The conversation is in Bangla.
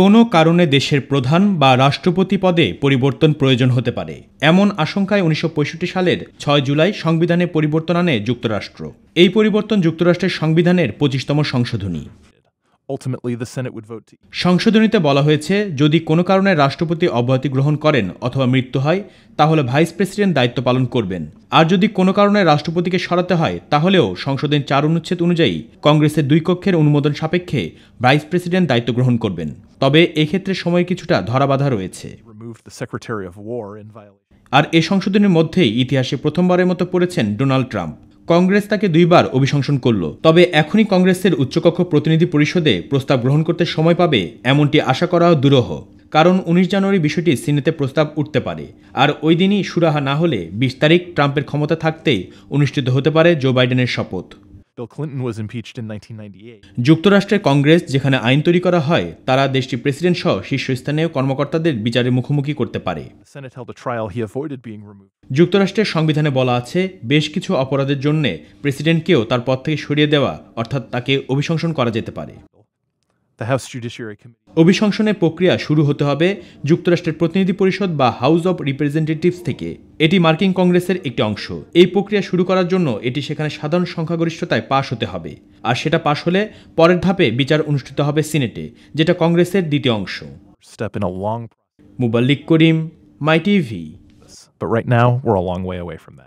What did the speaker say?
কোনো কারণে দেশের প্রধান বা রাষ্ট্রপতি পদে পরিবর্তন প্রয়োজন হতে পারে এমন আশঙ্কায় উনিশশো সালের ছয় জুলাই সংবিধানে পরিবর্তন আনে যুক্তরাষ্ট্র এই পরিবর্তন যুক্তরাষ্ট্রের সংবিধানের পঁচিশতম সংশোধনী সংশোধনীতে বলা হয়েছে যদি কোনো কারণে রাষ্ট্রপতি অব্যাহতি গ্রহণ করেন অথবা মৃত্যু হয় তাহলে ভাইস প্রেসিডেন্ট দায়িত্ব পালন করবেন আর যদি কোনো কারণে রাষ্ট্রপতিকে সরাতে হয় তাহলেও সংসদের চার অনুচ্ছেদ অনুযায়ী কংগ্রেসের দুই কক্ষের অনুমোদন সাপেক্ষে ভাইস প্রেসিডেন্ট দায়িত্ব গ্রহণ করবেন তবে এক্ষেত্রে সময় কিছুটা ধরাবাধা রয়েছে আর এ সংশোধনের মধ্যেই ইতিহাসে প্রথমবারের মতো পড়েছেন ডোনাল্ড ট্রাম্প কংগ্রেস তাকে দুইবার অভিশংসন করল তবে এখনই কংগ্রেসের উচ্চকক্ষ প্রতিনিধি পরিষদে প্রস্তাব গ্রহণ করতে সময় পাবে এমনটি আশা করাও দুরূহ কারণ উনিশ জানুয়ারি বিষয়টি সিনেতে প্রস্তাব উঠতে পারে আর ওই দিনই সুরাহা না হলে বিশ তারিখ ট্রাম্পের ক্ষমতা থাকতেই অনুষ্ঠিত হতে পারে জো বাইডেনের শপথ Bill Clinton was impeached in 1998. যুক্তরাষ্ট্রের কংগ্রেস যেখানে আইন তৈরি করা হয় তারা দেশটির প্রেসিডেন্ট সহ শীর্ষস্থানীয় কর্মকর্তাদের বিচারের মুখোমুখি করতে পারে যুক্তরাষ্ট্রের সংবিধানে বলা আছে বেশ কিছু অপরাধের জন্য প্রেসিডেন্টকেও তার পদ থেকে সরিয়ে দেওয়া অর্থাৎ তাকে অভিশংসন করা যেতে পারে অভিশংসনের প্রক্রিয়া শুরু হতে হবে যুক্তরাষ্ট্রের প্রতিনিধি পরিষদ বা হাউস অব রিপ্রেজেন্টেটিভস থেকে এটি মার্কিন কংগ্রেসের একটি অংশ এই প্রক্রিয়া শুরু করার জন্য এটি সেখানে সাধারণ সংখ্যাগরিষ্ঠতায় পাশ হতে হবে আর সেটা পাশ হলে পরের ধাপে বিচার অনুষ্ঠিত হবে সিনেটে যেটা কংগ্রেসের দ্বিতীয় অংশ Mubaligh Karim my TV But right now, we're a long way away from that.